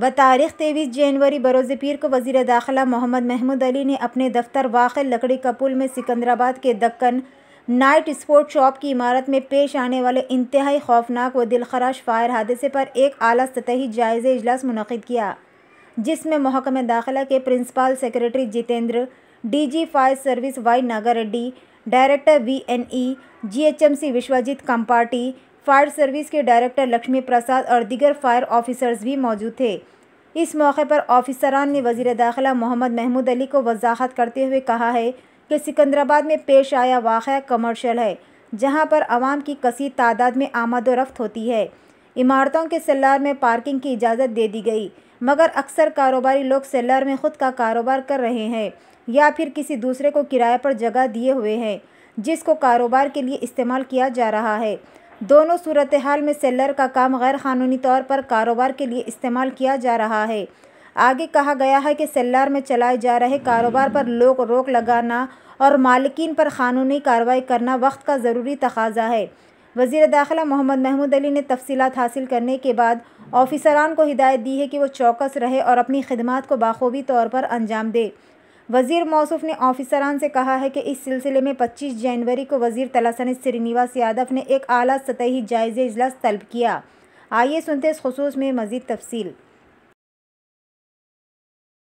बतारीख तेईस जनवरी बरोज़ पीर को वज़ी दाखिला मोहम्मद महमूद अली ने अपने दफ्तर वाक़ लकड़ी का पुल में सिकंदराबाद के दक्कन नाइट स्पोर्ट शॉप की इमारत में पेश आने वाले इंतहाई खौफनाक व दिलखराश फायर हादसे पर एक अली सतही जायज़ इजलास मनद किया जिसमें महकमे दाखिला के principal secretary Jitendra D G fire service Y Nagar Reddy director V N E G H M C Vishwajit Kampati fire service के डायरेक्टर लक्ष्मी प्रसाद और दिगर फायर ऑफिसर्स भी मौजूद थे इस मौके पर ऑफिसरान ने वजीर दाखिला मोहम्मद महमूद अली को वजाहत करते हुए कहा है कि सिकंदराबाद में पेश आया वाक़ कमर्शल है जहां पर आवाम की कसी तादाद में आमद रफ्त होती है इमारतों के सेल्लार में पार्किंग की इजाज़त दे दी गई मगर अक्सर कारोबारी लोग सेलर में ख़ुद का कारोबार कर रहे हैं या फिर किसी दूसरे को किराए पर जगह दिए हुए हैं जिसको कारोबार के लिए इस्तेमाल किया जा रहा है दोनों सूरत हाल में सेलर का काम गैर कानूनी तौर पर कारोबार के लिए इस्तेमाल किया जा रहा है आगे कहा गया है कि सेलर में चलाए जा रहे कारोबार पर लोग रोक लगाना और मालिकीन पर कानूनी कार्रवाई करना वक्त का ज़रूरी तकाजा है वज़ी दाखिला मोहम्मद महमूद अली ने तफसीत हासिल करने के बाद ऑफिसरान को हिदायत दी है कि वो चौकस रहे और अपनी खदमात को बाखूबी तौर पर अंजाम दे वज़ीर मौसुफ़ ने ऑफिसरान से कहा है कि इस सिलसिले में 25 जनवरी को वज़ीर तलासन श्रीनिवास यादव ने एक अली सतही जायज़ इजलास तलब किया आइए सुनते इस खसूस में मज़ीद तफसील